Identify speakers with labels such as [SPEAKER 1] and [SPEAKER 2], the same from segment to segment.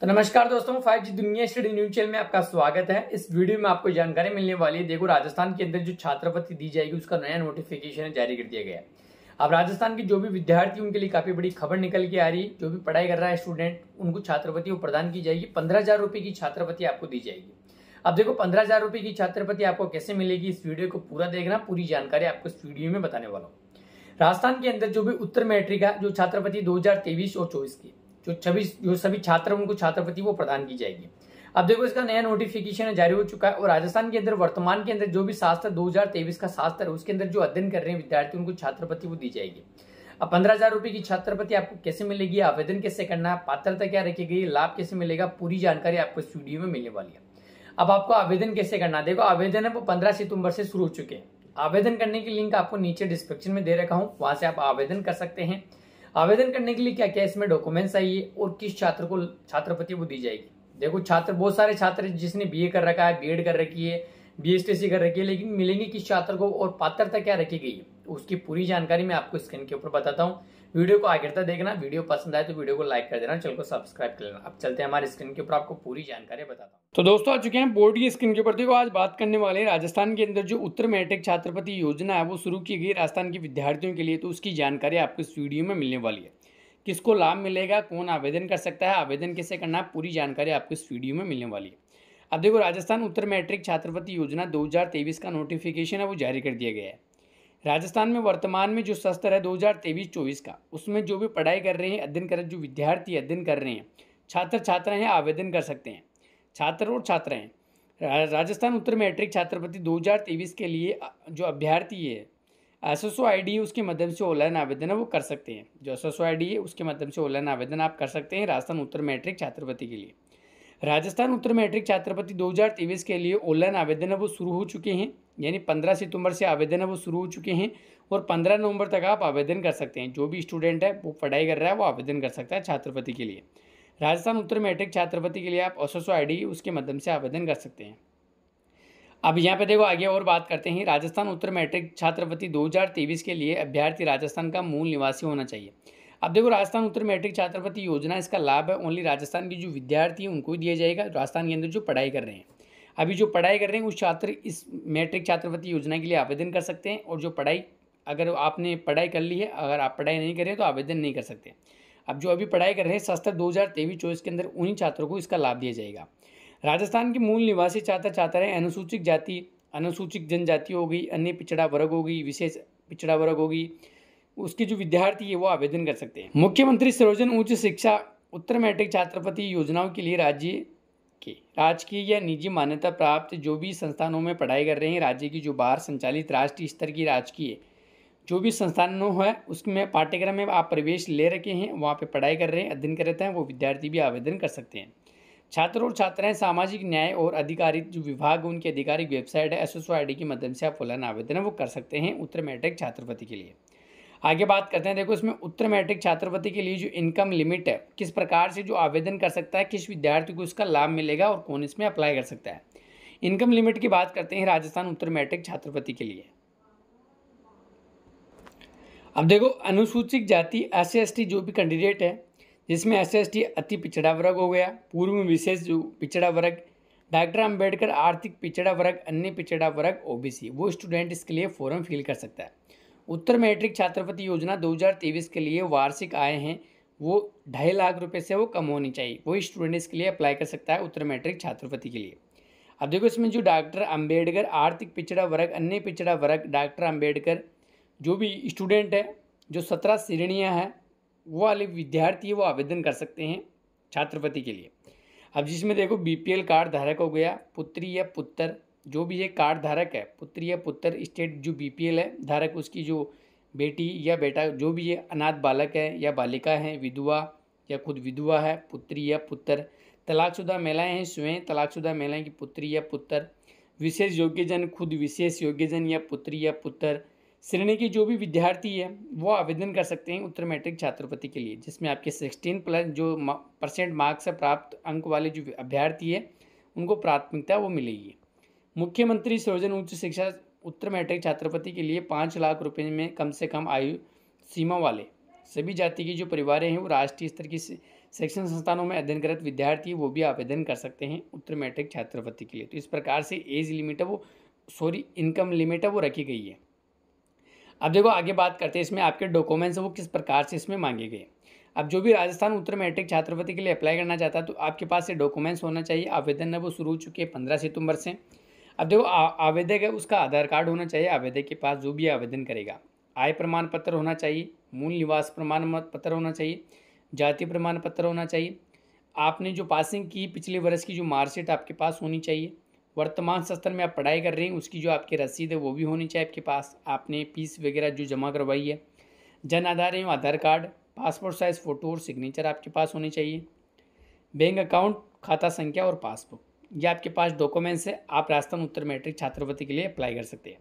[SPEAKER 1] तो नमस्कार दोस्तों 5G दुनिया स्टडी न्यूज चैनल में आपका स्वागत है इस वीडियो में आपको जानकारी मिलने वाली है देखो राजस्थान के अंदर जो छात्रवृत्ति दी जाएगी उसका नया नोटिफिकेशन जारी कर दिया गया है अब राजस्थान के जो भी विद्यार्थी उनके लिए काफी बड़ी खबर निकल के आ रही जो भी पढ़ाई कर रहा है स्टूडेंट उनको छात्रवृत्ति प्रदान की जाएगी पंद्रह हजार की छात्रवृत्ति आपको दी जाएगी अब देखो पंद्रह हजार की छात्रवृत्ति आपको कैसे मिलेगी इस वीडियो को पूरा देखना पूरी जानकारी आपको इस वीडियो में बताने वाला हूँ राजस्थान के अंदर जो भी उत्तर मैट्रिक है जो छात्रवृत्ति दो और चौबीस की जो छब्बीस जो सभी छात्र उनको छात्रवृत्ति वो प्रदान की जाएगी अब देखो इसका नया नोटिफिकेशन जारी हो चुका है और राजस्थान के अंदर वर्तमान के अंदर जो भी शास्त्र 2023 का शास्त्र है उसके अंदर जो अध्ययन कर रहे हैं विद्यार्थी उनको छात्रपति वो दी जाएगी अब पंद्रह हजार रुपये की छात्रपति आपको कैसे मिलेगी आवेदन कैसे करना है पात्रता क्या रखी गई लाभ कैसे मिलेगा पूरी जानकारी आपको इस वीडियो में मिलने वाली है अब आपको आवेदन कैसे करना देखो आवेदन है वो पंद्रह सितंबर से शुरू हो चुके हैं आवेदन करने की लिंक आपको नीचे डिस्क्रिप्शन में दे रखा हूँ वहां से आप आवेदन कर सकते हैं आवेदन करने के लिए क्या क्या इसमें डॉक्यूमेंट्स चाहिए और किस छात्र को छात्रपति वो दी जाएगी देखो छात्र बहुत सारे छात्र जिसने बी कर रखा है बी कर रखी है बी कर रखी है लेकिन मिलेंगे किस छात्र को और पात्रता क्या रखी गई है उसकी पूरी जानकारी मैं आपको स्क्रीन के ऊपर बताता हूँ वीडियो को आखिर तक देखना वीडियो पसंद आए तो वीडियो को लाइक कर देना चैनल को सब्सक्राइब कर लेना अब चलते हैं हमारे स्क्रीन के ऊपर आपको पूरी जानकारी बताता हूँ तो दोस्तों आ चुके हैं बोर्ड की स्क्रीन के ऊपर देखो आज बात करने वाले हैं राजस्थान के अंदर जो उत्तर मैट्रिक छात्रपति योजना है वो शुरू की गई राजस्थान के विद्यार्थियों के लिए तो उसकी जानकारी आपको इस वीडियो में मिलने वाली है किसको लाभ मिलेगा कौन आवेदन कर सकता है आवेदन कैसे करना है पूरी जानकारी आपको इस वीडियो में मिलने वाली है अब देखो राजस्थान उत्तर मैट्रिक छात्रपति योजना 2023 का नोटिफिकेशन है वो जारी कर दिया गया है राजस्थान में वर्तमान में जो सस्तर है दो हज़ार तेईस चौबीस का उसमें जो भी पढ़ाई कर रहे हैं अध्ययन कर जो विद्यार्थी अध्ययन कर रहे हैं छात्र छात्राएँ आवेदन कर सकते हैं छात्र और छात्राएँ राजस्थान उत्तर मैट्रिक हज़ार 2023 के लिए जो अभ्यर्थी है S S O I D उसके माध्यम से ऑनलाइन आवेदन है वो कर सकते हैं जो S S O I D है उसके माध्यम से ऑनलाइन आवेदन आप कर सकते हैं राजस्थान उत्तर मैट्रिक छात्रपति के लिए राजस्थान उत्तर मैट्रिक हज़ार तेईस के लिए ऑनलाइन आवेदन है वो शुरू हो चुके हैं यानी पंद्रह सितंबर से आवेदन है वो शुरू हो चुके हैं और पंद्रह नवंबर तक आप आवेदन कर सकते हैं जो भी स्टूडेंट है वो पढ़ाई कर रहा है वो आवेदन कर सकता है छात्रपति के लिए राजस्थान उत्तर मैट्रिक छात्रपति के लिए आप ओसोसो आई उसके माध्यम से आवेदन कर सकते हैं अब यहाँ पे देखो आगे और बात करते हैं राजस्थान उत्तर मैट्रिक छात्रपति 2023 के लिए अभ्यर्थी राजस्थान का मूल निवासी होना चाहिए अब देखो राजस्थान उत्तर मैट्रिक छात्रपति योजना इसका लाभ है ओनली राजस्थान के जो विद्यार्थी हैं उनको ही दिया जाएगा राजस्थान के अंदर जो पढ़ाई कर रहे हैं अभी जो पढ़ाई कर रहे हैं उस छात्र इस मैट्रिक छात्रवृत्ति योजना के लिए आवेदन कर सकते हैं और जो पढ़ाई अगर आपने पढ़ाई कर ली है अगर आप पढ़ाई नहीं करें तो आवेदन नहीं कर सकते अब जो अभी पढ़ाई कर रहे हैं सस्तर दो हज़ार तेईस चौबीस के अंदर उन्हीं छात्रों को इसका लाभ दिया जाएगा राजस्थान के मूल निवासी छात्र छात्राएँ अनुसूचित जाति अनुसूचित जनजाति होगी अन्य पिछड़ा वर्ग होगी विशेष पिछड़ा वर्ग होगी उसके जो विद्यार्थी है वो आवेदन कर सकते हैं मुख्यमंत्री सरोजन उच्च शिक्षा उत्तर मैट्रिक छात्रपति योजनाओं के लिए राज्य के राजकीय या निजी मान्यता प्राप्त जो भी संस्थानों में पढ़ाई कर रहे हैं राज्य की जो बाहर संचालित राष्ट्रीय स्तर की राजकीय जो भी संस्थानों है उसमें पाठ्यक्रम में आप प्रवेश ले रखे हैं वहाँ पर पढ़ाई कर रहे हैं अध्ययन कर रहे हैं वो विद्यार्थी भी आवेदन कर सकते हैं छात्र और छात्राएं सामाजिक न्याय और अधिकारित जो विभाग उनकी आधिकारिक वेबसाइट है एस एस की माध्यम से आप ऑनलाइन आवेदन है वो कर सकते हैं उत्तर मैट्रिक छात्रवृत्ति के लिए आगे बात करते हैं देखो इसमें उत्तर मैट्रिक छात्रवृत्ति के लिए जो इनकम लिमिट है किस प्रकार से जो आवेदन कर सकता है किस विद्यार्थी को इसका लाभ मिलेगा और कौन इसमें अप्लाई कर सकता है इनकम लिमिट की बात करते हैं राजस्थान उत्तर मैट्रिक छात्रवृत्ति के लिए अब देखो अनुसूचित जाति एस सी जो भी कैंडिडेट है जिसमें एस सी अति पिछड़ा वर्ग हो गया पूर्व में विशेष जो पिछड़ा वर्ग डॉक्टर अम्बेडकर आर्थिक पिछड़ा वर्ग अन्य पिछड़ा वर्ग ओबीसी वो स्टूडेंट इसके लिए फॉरम फिल कर सकता है उत्तर मैट्रिक छात्रवृत्ति योजना 2023 के लिए वार्षिक आय हैं वो ढाई लाख रुपए से वो कम होनी चाहिए वो स्टूडेंट इसके लिए अप्लाई कर सकता है उत्तर मैट्रिक छात्रवृत्ति के लिए अब देखो इसमें जो डॉक्टर अंबेडकर आर्थिक पिछड़ा वर्ग अन्य पिछड़ा वर्ग डॉक्टर अंबेडकर जो भी स्टूडेंट है जो सत्रह श्रेणियाँ हैं वो वाले विद्यार्थी वो आवेदन कर सकते हैं छात्रवृत्ति के लिए अब जिसमें देखो बी कार्ड धारक हो गया पुत्री या पुत्र जो भी ये कार्ड धारक है पुत्र या पुत्र स्टेट जो बीपीएल है धारक उसकी जो बेटी या बेटा जो भी ये अनाथ बालक है या बालिका है विधवा या खुद विधवा है पुत्री या पुत्र तलाकशुदा महिलाएँ हैं स्वयं तलाकशुदा महिलाएँ की पुत्री या पुत्र विशेष योग्यजन खुद विशेष योग्यजन या पुत्री या पुत्र श्रेणी के जो भी विद्यार्थी है वो आवेदन कर सकते हैं उत्तर मैट्रिक छात्रपति के लिए जिसमें आपके सिक्सटीन प्लस जो परसेंट मार्क्स से प्राप्त अंक वाले जो अभ्यर्थी है उनको प्राथमिकता वो मिलेगी मुख्यमंत्री सर्वजन उच्च शिक्षा उत्तर मैट्रिक छात्रपति के लिए पाँच लाख रुपए में कम से कम आयु सीमा वाले सभी जाति के जो परिवार हैं वो राष्ट्रीय स्तर की शैक्षण संस्थानों में अध्ययनरत विद्यार्थी वो भी आवेदन कर सकते हैं उत्तर मैट्रिक छात्रपति के लिए तो इस प्रकार से एज लिमिट है वो सॉरी इनकम लिमिट है वो रखी गई है अब देखो आगे बात करते हैं इसमें आपके डॉक्यूमेंट्स वो किस प्रकार से इसमें मांगे गए अब जो भी राजस्थान उत्तर मैट्रिक छात्रपति के लिए अप्लाई करना चाहता है तो आपके पास ये डॉक्यूमेंट्स होना चाहिए आवेदन है वो शुरू हो चुके हैं पंद्रह सितंबर से अब देखो आवेदक है उसका आधार कार्ड होना चाहिए आवेदक के पास जो भी आवेदन करेगा आय प्रमाण पत्र होना चाहिए मूल निवास प्रमाण पत्र होना चाहिए जाति प्रमाण पत्र होना चाहिए आपने जो पासिंग की पिछले वर्ष की जो मार्कशीट आपके पास होनी चाहिए वर्तमान सत्र में आप पढ़ाई कर रहे हैं उसकी जो आपकी रसीद है वो भी होनी चाहिए आपके पास आपने फीस वगैरह जो जमा करवाई है जन आधार एवं Aadhaar card passport size photo और सिग्नेचर आपके पास होने चाहिए बैंक अकाउंट खाता संख्या और पासबुक या आपके पास डॉक्यूमेंट्स है आप राजस्थान उत्तर मैट्रिक छात्रवृत्ति के लिए अप्लाई कर सकते हैं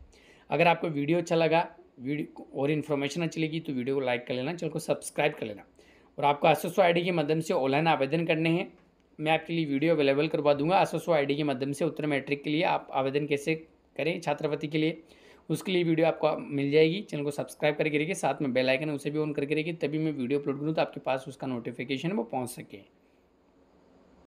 [SPEAKER 1] अगर आपको वीडियो अच्छा लगा वीडियो और इन्फॉर्मेशन अच्छी लगी तो वीडियो को लाइक कर लेना चैनल को सब्सक्राइब कर लेना और आपको आसोसो आई के माध्यम से ऑनलाइन आवेदन करने हैं मैं आपके लिए वीडियो अवेलेबल करवा दूंगा आसोसो आई के माध्यम से उत्तर मैट्रिक के लिए आप आवेदन कैसे करें छात्रवृत्ति के लिए उसके लिए वीडियो आपको मिल जाएगी चैनल को सब्सक्राइब करके रखिए साथ में बेल आइकन उसे भी ऑन करके रखिए तभी मैं वीडियो अपलोड करूँ तो आपके पास उसका नोटिफिकेशन वो पहुँच सके